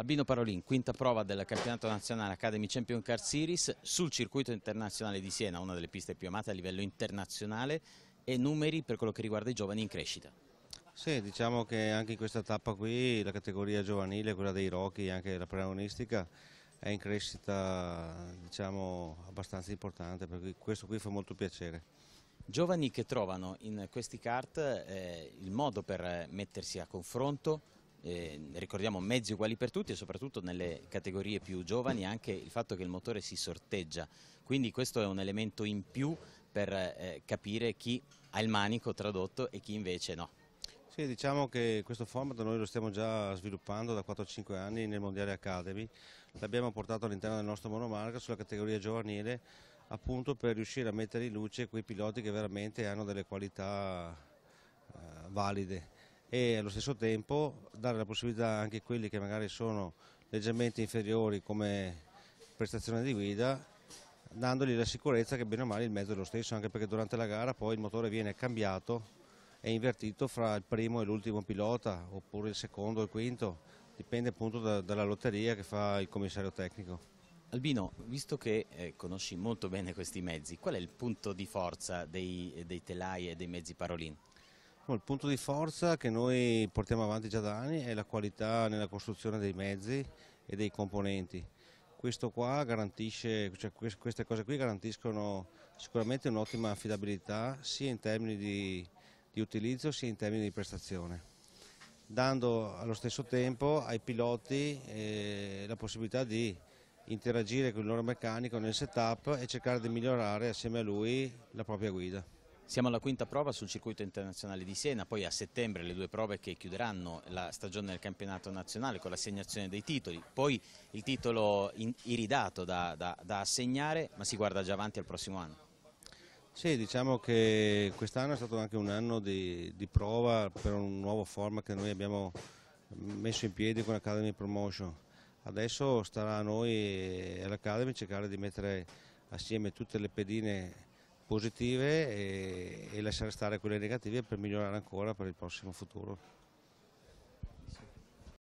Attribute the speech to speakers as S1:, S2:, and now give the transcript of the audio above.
S1: Albino Parolin, quinta prova del campionato nazionale Academy Champion Car Series sul circuito internazionale di Siena, una delle piste più amate a livello internazionale e numeri per quello che riguarda i giovani in crescita. Sì, diciamo che anche in questa tappa qui la
S2: categoria giovanile, quella dei Rocky, anche la protagonistica, è in crescita
S1: diciamo, abbastanza importante, per cui questo qui fa molto piacere. Giovani che trovano in questi kart eh, il modo per mettersi a confronto, eh, ricordiamo mezzi uguali per tutti e soprattutto nelle categorie più giovani anche il fatto che il motore si sorteggia, quindi questo è un elemento in più per eh, capire chi ha il manico tradotto e chi invece no.
S2: Sì, diciamo che questo format noi lo stiamo già sviluppando da 4-5 anni nel Mondiale Academy, l'abbiamo portato all'interno del nostro monomarca sulla categoria giovanile appunto per riuscire a mettere in luce quei piloti che veramente hanno delle qualità eh, valide e allo stesso tempo dare la possibilità anche a quelli che magari sono leggermente inferiori come prestazione di guida dandogli la sicurezza che bene o male il mezzo è lo stesso anche perché durante la gara poi il motore viene cambiato e invertito fra il primo e l'ultimo pilota oppure il secondo e il quinto
S1: dipende appunto da, dalla lotteria che fa il commissario tecnico. Albino, visto che eh, conosci molto bene questi mezzi, qual è il punto di forza dei, dei telai e dei mezzi Parolin?
S2: il punto di forza che noi portiamo avanti già da anni è la qualità nella costruzione dei mezzi e dei componenti. Cioè queste cose qui garantiscono sicuramente un'ottima affidabilità sia in termini di, di utilizzo sia in termini di prestazione, dando allo stesso tempo ai piloti eh, la possibilità di interagire con il loro meccanico
S1: nel setup e cercare di migliorare assieme a lui la propria guida. Siamo alla quinta prova sul circuito internazionale di Siena, poi a settembre le due prove che chiuderanno la stagione del campionato nazionale con l'assegnazione dei titoli, poi il titolo iridato da, da, da assegnare, ma si guarda già avanti al prossimo anno.
S2: Sì, diciamo che quest'anno è stato anche un anno di, di prova per un nuovo format che noi abbiamo messo in piedi con Academy Promotion. Adesso starà a noi e all'Academy cercare di mettere assieme tutte le pedine positive e, e lasciare stare quelle negative per migliorare ancora per il prossimo futuro.